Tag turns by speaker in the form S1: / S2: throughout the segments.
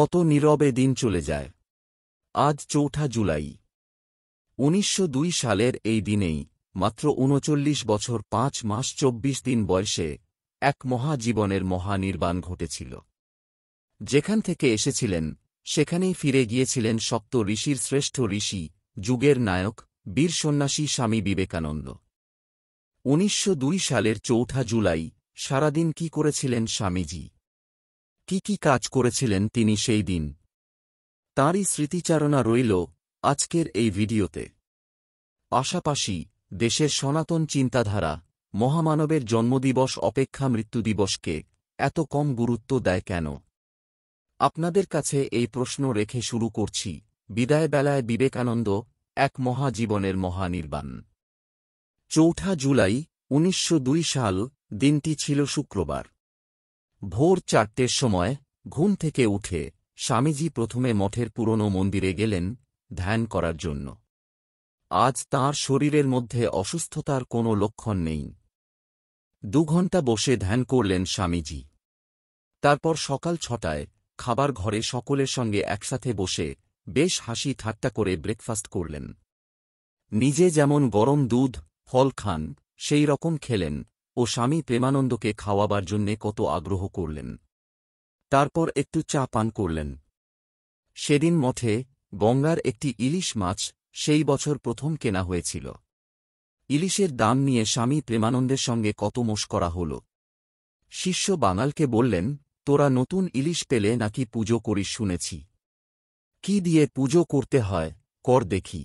S1: কত নীরবে দিন চলে যায় আজ চৌঠা জুলাই উনিশশো সালের এই দিনেই মাত্র উনচল্লিশ বছর পাঁচ মাস চব্বিশ দিন বয়সে এক মহাজীবনের মহানির্বাণ ঘটেছিল যেখান থেকে এসেছিলেন সেখানেই ফিরে গিয়েছিলেন সপ্ত ঋষির শ্রেষ্ঠ ঋষি যুগের নায়ক বীর সন্ন্যাসী স্বামী বিবেকানন্দ উনিশশো সালের চৌঠা জুলাই সারাদিন কি করেছিলেন স্বামীজি কি কি কাজ করেছিলেন তিনি সেই দিন তাঁরই স্মৃতিচারণা রইল আজকের এই ভিডিওতে পাশাপাশি দেশের সনাতন চিন্তাধারা মহামানবের জন্মদিবস অপেক্ষা মৃত্যু দিবসকে এত কম গুরুত্ব দেয় কেন আপনাদের কাছে এই প্রশ্ন রেখে শুরু করছি বিদায় বেলায় বিবেকানন্দ এক মহাজীবনের মহানির্বাণ চৌঠা জুলাই উনিশশো সাল দিনটি ছিল শুক্রবার ভোর চারটের সময় ঘুম থেকে উঠে স্বামীজি প্রথমে মঠের পুরনো মন্দিরে গেলেন ধ্যান করার জন্য আজ তার শরীরের মধ্যে অসুস্থতার কোনো লক্ষণ নেই দু বসে ধ্যান করলেন স্বামীজি তারপর সকাল ছটায় খাবার ঘরে সকলের সঙ্গে একসাথে বসে বেশ হাসি ঠাট্টা করে ব্রেকফাস্ট করলেন নিজে যেমন গরম দুধ ফল খান সেই রকম খেলেন ও স্বামী প্রেমানন্দকে খাওয়াবার জন্যে কত আগ্রহ করলেন তারপর একটু চা পান করলেন সেদিন মঠে গঙ্গার একটি ইলিশ মাছ সেই বছর প্রথম কেনা হয়েছিল ইলিশের দাম নিয়ে স্বামী প্রেমানন্দের সঙ্গে কত মোষ করা হল শিষ্য বাঙালকে বললেন তোরা নতুন ইলিশ পেলে নাকি পুজো করিস শুনেছি কি দিয়ে পুজো করতে হয় কর দেখি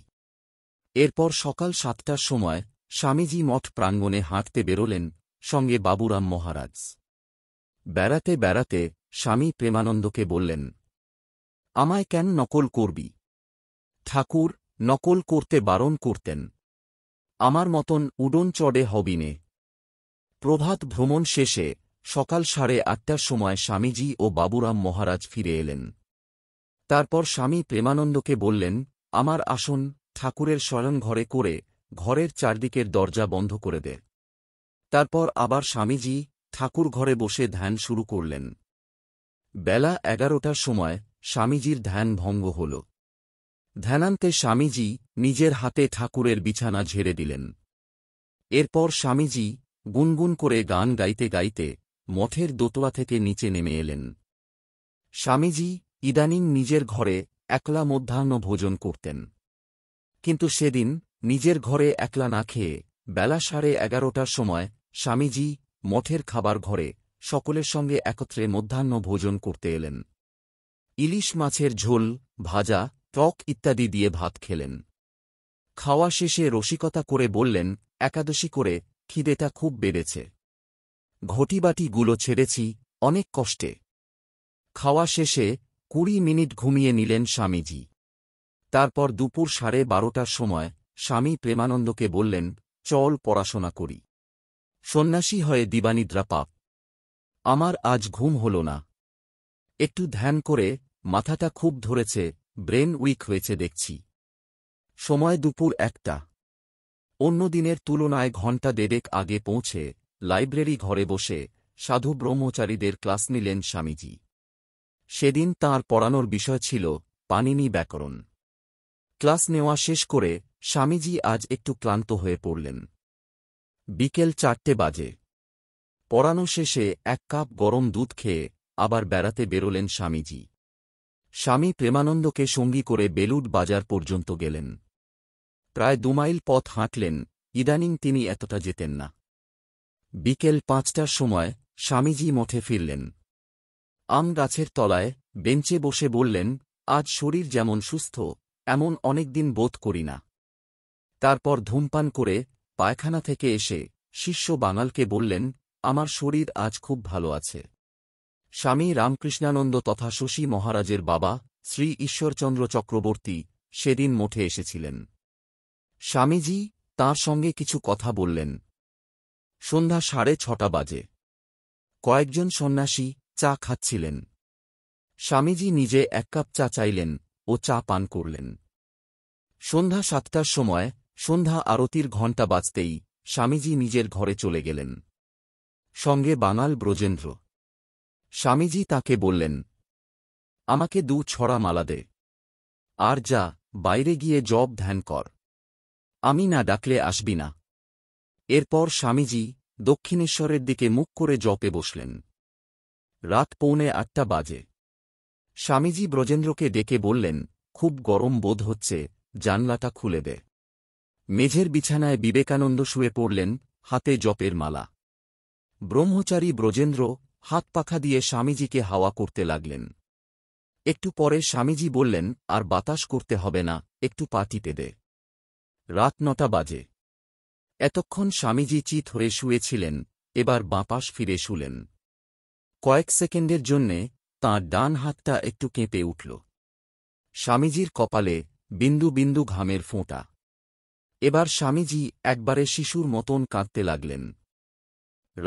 S1: এরপর সকাল সাতটার সময় স্বামীজি মঠ প্রাঙ্গণে হাঁটতে বেরোলেন সঙ্গে বাবুরাম মহারাজ বেড়াতে বেড়াতে স্বামী প্রেমানন্দকে বললেন আমায় কেন নকল করবি ঠাকুর নকল করতে বারণ করতেন আমার মতন উডন চড়ে হবিনে প্রভাত ভ্রমণ শেষে সকাল সাড়ে আটটার সময় স্বামীজি ও বাবুরাম মহারাজ ফিরে এলেন তারপর স্বামী প্রেমানন্দকে বললেন আমার আসন ঠাকুরের শয়নঘরে করে ঘরের চারদিকের দরজা বন্ধ করে দে তারপর আবার স্বামীজি ঠাকুর ঘরে বসে ধ্যান শুরু করলেন বেলা এগারোটার সময় স্বামীজির ধ্যান ভঙ্গ হল ধ্যানান্তে স্বামীজি নিজের হাতে ঠাকুরের বিছানা ঝেড়ে দিলেন এরপর স্বামীজি গুনগুন করে গান গাইতে গাইতে মঠের দোতলা থেকে নিচে নেমে এলেন স্বামীজি ইদানিং নিজের ঘরে একলা মধ্যাহ্ন ভোজন করতেন কিন্তু সেদিন নিজের ঘরে একলা না খেয়ে বেলা সাড়ে এগারোটার সময় স্বামীজি মঠের খাবার ঘরে সকলের সঙ্গে একত্রে মধ্যাহ্ন ভোজন করতে এলেন ইলিশ মাছের ঝোল ভাজা টক ইত্যাদি দিয়ে ভাত খেলেন খাওয়া শেষে রসিকতা করে বললেন একাদশী করে খিদেটা খুব বেড়েছে ঘটিবাটিগুলো ছেড়েছি অনেক কষ্টে খাওয়া শেষে কুড়ি মিনিট ঘুমিয়ে নিলেন স্বামীজি তারপর দুপুর সাড়ে বারোটার সময় স্বামী প্রেমানন্দকে বললেন চল পড়াশোনা করি সন্ন্যাসী হয়ে দিবানিদ্রা পাপ আমার আজ ঘুম হল না একটু ধ্যান করে মাথাটা খুব ধরেছে ব্রেন উইক হয়েছে দেখছি সময় দুপুর একটা অন্য দিনের তুলনায় ঘণ্টা দেড়েক আগে পৌঁছে লাইব্রেরি ঘরে বসে সাধু ব্রহ্মচারীদের ক্লাস নিলেন স্বামীজি সেদিন তার পড়ানোর বিষয় ছিল পানিনি ব্যাকরণ ক্লাস নেওয়া শেষ করে স্বামীজি আজ একটু ক্লান্ত হয়ে পড়লেন বিকেল চারটে বাজে পড়ানো শেষে এক কাপ গরম দুধ খেয়ে আবার বেড়াতে বেরোলেন স্বামীজি স্বামী প্রেমানন্দকে সঙ্গী করে বেলুড বাজার পর্যন্ত গেলেন প্রায় দুমাইল পথ হাঁটলেন ইদানিং তিনি এতটা যেতেন না বিকেল পাঁচটার সময় স্বামীজি মঠে ফিরলেন আম গাছের তলায় বেঞ্চে বসে বললেন আজ শরীর যেমন সুস্থ এমন অনেকদিন বোধ করি না তারপর ধূমপান করে পায়খানা থেকে এসে শিষ্য বাঙালকে বললেন আমার শরীর আজ খুব ভালো আছে স্বামী রামকৃষ্ণানন্দ তথা শশী মহারাজের বাবা শ্রী ঈশ্বরচন্দ্র চক্রবর্তী সেদিন মঠে এসেছিলেন স্বামীজি তার সঙ্গে কিছু কথা বললেন সন্ধ্যা সাড়ে ছটা বাজে কয়েকজন সন্ন্যাসী চা খাচ্ছিলেন স্বামীজি নিজে এক কাপ চা চাইলেন ও চা পান করলেন সন্ধ্যা সাতটার সময় সন্ধ্যা আরতির ঘণ্টা বাজতেই স্বামীজি নিজের ঘরে চলে গেলেন সঙ্গে বাঙাল ব্রজেন্দ্র স্বামীজি তাকে বললেন আমাকে দু ছড়া মালা দে আর যা বাইরে গিয়ে জব ধ্যান কর আমি না ডাকলে আসবি না এরপর স্বামীজি দক্ষিণেশ্বরের দিকে মুখ করে জপে বসলেন রাত পৌনে আটটা বাজে স্বামীজি ব্রজেন্দ্রকে ডেকে বললেন খুব গরম বোধ হচ্ছে জানলাটা খুলে দে মেঝের বিছানায় বিবেকানন্দ শুয়ে পড়লেন হাতে জপের মালা ব্রহ্মচারী ব্রজেন্দ্র হাত পাখা দিয়ে স্বামীজিকে হাওয়া করতে লাগলেন একটু পরে স্বামীজি বললেন আর বাতাস করতে হবে না একটু পাটিতে দে রাত নটা বাজে এতক্ষণ স্বামীজি চিত হয়ে শুয়েছিলেন এবার বাঁপাশ ফিরে শুলেন কয়েক সেকেন্ডের জন্যে তাঁর ডান হাতটা একটু কেঁপে উঠল স্বামীজির কপালে বিন্দু বিন্দু ঘামের ফোঁটা এবার স্বামীজি একবারে শিশুর মতন কাঁদতে লাগলেন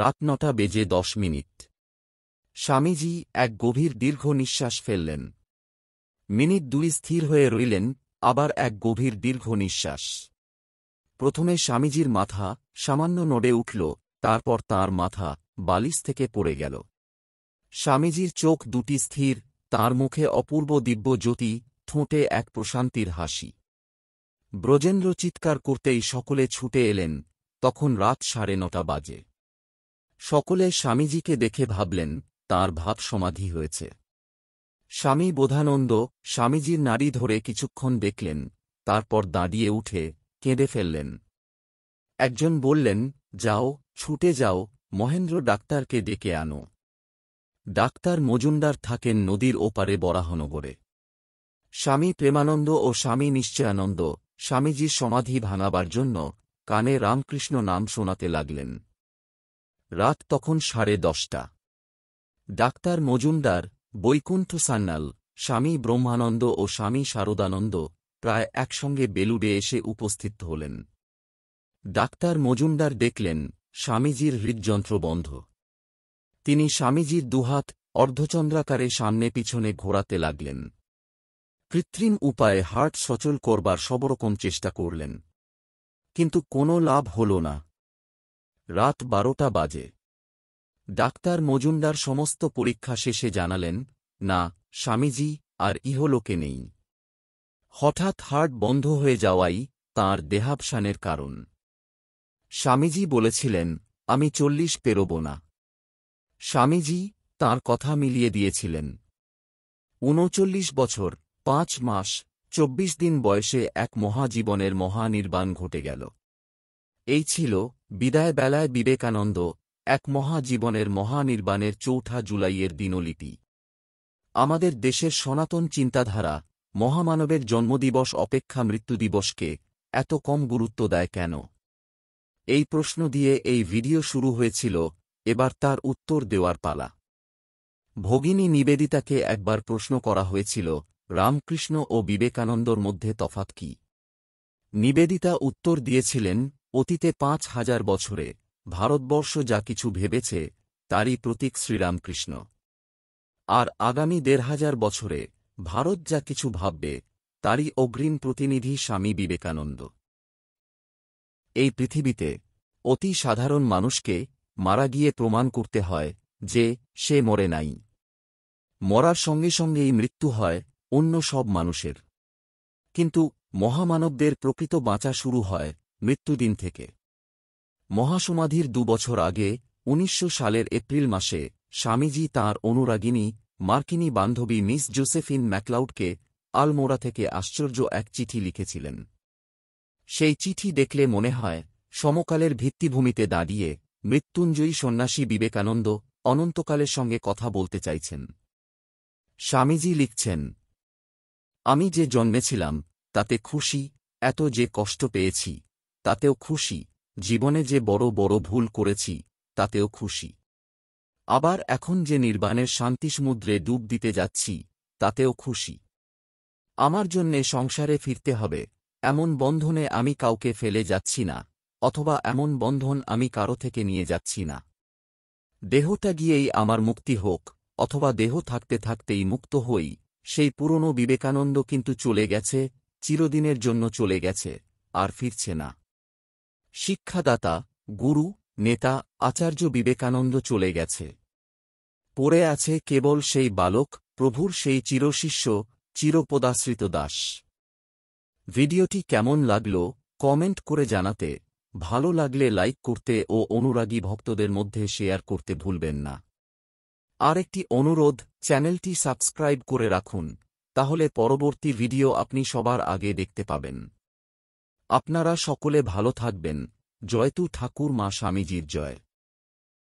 S1: রাত নটা বেজে দশ মিনিট স্বামীজি এক গভীর দীর্ঘ নিঃশ্বাস ফেললেন মিনিট দুই স্থির হয়ে রইলেন আবার এক গভীর দীর্ঘ নিঃশ্বাস প্রথমে স্বামীজির মাথা সামান্য নড়ে উঠল তারপর তার মাথা বালিশ থেকে পড়ে গেল স্বামীজির চোখ দুটি স্থির তার মুখে অপূর্ব দিব্য জ্যোতি ঠোঁটে এক প্রশান্তির হাসি ব্রজেন্দ্র চিৎকার করতেই সকলে ছুটে এলেন তখন রাত সাড়ে নটা বাজে সকলে স্বামীজিকে দেখে ভাবলেন তার ভাব সমাধি হয়েছে স্বামী বোধানন্দ স্বামীজির নারী ধরে কিছুক্ষণ দেখলেন তারপর দাঁড়িয়ে উঠে কেঁদে ফেললেন একজন বললেন যাও ছুটে যাও মহেন্দ্র ডাক্তারকে ডেকে আনো ডাক্তার মজুমদার থাকেন নদীর ওপারে বরাহনগরে স্বামী প্রেমানন্দ ও স্বামী নিশ্চয়ানন্দ স্বামীজির সমাধি ভাঙাবার জন্য কানে রামকৃষ্ণ নাম শোনাতে লাগলেন রাত তখন সাড়ে দশটা ডাক্তার মজুমদার বৈকুণ্ঠ সান্যাল স্বামী ব্রহ্মানন্দ ও স্বামী শারদানন্দ প্রায় একসঙ্গে বেলুড়ে এসে উপস্থিত হলেন ডাক্তার মজুমদার দেখলেন স্বামীজির হৃদযন্ত্র বন্ধ তিনি স্বামীজির দুহাত অর্ধচন্দ্রাকারে সামনে পিছনে ঘোরাতে লাগলেন কৃত্রিম উপায়ে হার্ট সচল করবার সবরকম চেষ্টা করলেন কিন্তু কোনো লাভ হল না রাত বারোটা বাজে ডাক্তার মজুমদার সমস্ত পরীক্ষা শেষে জানালেন না স্বামীজি আর ইহলোকে নেই হঠাৎ হার্ট বন্ধ হয়ে যাওয়াই তাঁর দেহাবসানের কারণ স্বামীজি বলেছিলেন আমি চল্লিশ পেরোব না স্বামীজি তাঁর কথা মিলিয়ে দিয়েছিলেন ঊনচল্লিশ বছর পাঁচ মাস চব্বিশ দিন বয়সে এক মহাজীবনের মহানির্বাণ ঘটে গেল এই ছিল বিদায় বেলায় বিবেকানন্দ এক মহাজীবনের মহানির্বাণের চৌঠা জুলাইয়ের দিনলিপি আমাদের দেশের সনাতন চিন্তাধারা মহামানবের জন্মদিবস অপেক্ষা মৃত্যুদিবসকে এত কম গুরুত্ব দেয় কেন এই প্রশ্ন দিয়ে এই ভিডিও শুরু হয়েছিল এবার তার উত্তর দেওয়ার পালা ভগিনী নিবেদিতাকে একবার প্রশ্ন করা হয়েছিল রামকৃষ্ণ ও বিবেকানন্দর মধ্যে তফাত কি নিবেদিতা উত্তর দিয়েছিলেন অতীতে পাঁচ হাজার বছরে ভারতবর্ষ যা কিছু ভেবেছে তারই প্রতীক শ্রীরামকৃষ্ণ আর আগামী দেড় হাজার বছরে ভারত যা কিছু ভাববে তারই অগ্রিম প্রতিনিধি স্বামী বিবেকানন্দ এই পৃথিবীতে অতি সাধারণ মানুষকে মারা গিয়ে প্রমাণ করতে হয় যে সে মরে নাই মরার সঙ্গে সঙ্গেই মৃত্যু হয় অন্য সব মানুষের কিন্তু মহামানবদের প্রকৃত বাঁচা শুরু হয় মৃত্যুদিন থেকে মহাসমাধির দুবছর আগে উনিশশো সালের এপ্রিল মাসে স্বামীজি তাঁর অনুরাগিনী মার্কিনী বান্ধবী মিস জোসেফিন ম্যাকলাউডকে আলমোড়া থেকে আশ্চর্য এক চিঠি লিখেছিলেন সেই চিঠি দেখলে মনে হয় সমকালের ভিত্তিভূমিতে দাঁড়িয়ে মৃত্যুঞ্জয়ী সন্ন্যাসী বিবেকানন্দ অনন্তকালের সঙ্গে কথা বলতে চাইছেন স্বামীজি লিখছেন আমি যে জন্মেছিলাম তাতে খুশি এত যে কষ্ট পেয়েছি তাতেও খুশি জীবনে যে বড় বড় ভুল করেছি তাতেও খুশি আবার এখন যে নির্বাণের শান্তি সমুদ্রে ডুব দিতে যাচ্ছি তাতেও খুশি আমার জন্যে সংসারে ফিরতে হবে এমন বন্ধনে আমি কাউকে ফেলে যাচ্ছি না অথবা এমন বন্ধন আমি কারো থেকে নিয়ে যাচ্ছি না দেহটা গিয়েই আমার মুক্তি হোক অথবা দেহ থাকতে থাকতেই মুক্ত হই সেই পুরনো বিবেকানন্দ কিন্তু চলে গেছে চিরদিনের জন্য চলে গেছে আর ফিরছে না শিক্ষাদাতা গুরু নেতা আচার্য বিবেকানন্দ চলে গেছে পড়ে আছে কেবল সেই বালক প্রভুর সেই চিরশিষ্য চিরপদাশ্রিত দাস ভিডিওটি কেমন লাগল কমেন্ট করে জানাতে ভালো লাগলে লাইক করতে ও অনুরাগী ভক্তদের মধ্যে শেয়ার করতে ভুলবেন না আরেকটি অনুরোধ চ্যানেলটি সাবস্ক্রাইব করে রাখুন তাহলে পরবর্তী ভিডিও আপনি সবার আগে দেখতে পাবেন আপনারা সকলে ভালো থাকবেন জয়তু ঠাকুর মা স্বামীজির জয়